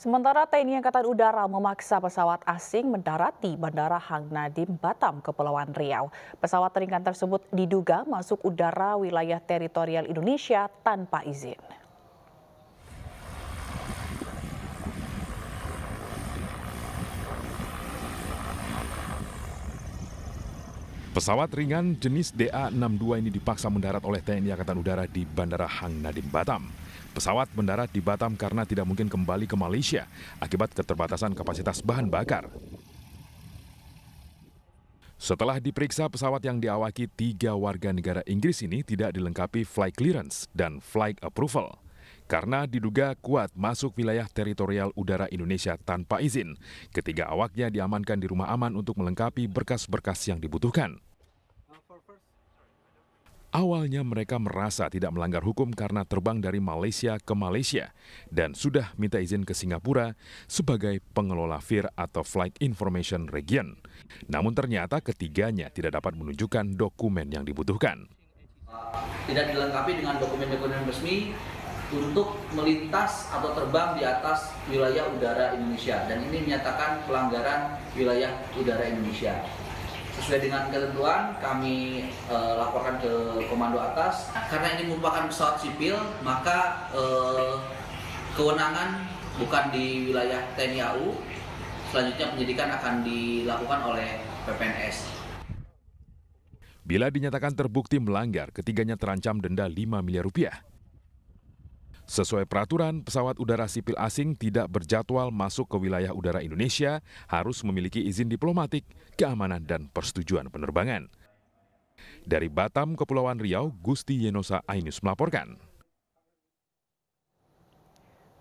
Sementara TNI Angkatan Udara memaksa pesawat asing mendarat di Bandara Hang Nadim, Batam, Kepulauan Riau. Pesawat ringan tersebut diduga masuk udara wilayah teritorial Indonesia tanpa izin. Pesawat ringan jenis DA-62 ini dipaksa mendarat oleh TNI Angkatan Udara di Bandara Hang Nadim, Batam. Pesawat mendarat di Batam karena tidak mungkin kembali ke Malaysia akibat keterbatasan kapasitas bahan bakar. Setelah diperiksa, pesawat yang diawaki tiga warga negara Inggris ini tidak dilengkapi flight clearance dan flight approval karena diduga kuat masuk wilayah teritorial udara Indonesia tanpa izin. Ketiga awaknya diamankan di rumah aman untuk melengkapi berkas-berkas yang dibutuhkan. Awalnya mereka merasa tidak melanggar hukum karena terbang dari Malaysia ke Malaysia dan sudah minta izin ke Singapura sebagai pengelola FIR atau Flight Information Region. Namun ternyata ketiganya tidak dapat menunjukkan dokumen yang dibutuhkan. Tidak dilengkapi dengan dokumen-dokumen resmi, untuk melintas atau terbang di atas wilayah udara Indonesia dan ini menyatakan pelanggaran wilayah udara Indonesia. Sesuai dengan ketentuan, kami e, laporkan ke komando atas karena ini merupakan pesawat sipil, maka e, kewenangan bukan di wilayah TNI AU. Selanjutnya penyidikan akan dilakukan oleh PPNS. Bila dinyatakan terbukti melanggar, ketiganya terancam denda 5 miliar rupiah. Sesuai peraturan, pesawat udara sipil asing tidak berjadwal masuk ke wilayah udara Indonesia harus memiliki izin diplomatik, keamanan, dan persetujuan penerbangan. Dari Batam, Kepulauan Riau, Gusti Yenosa Ainus melaporkan.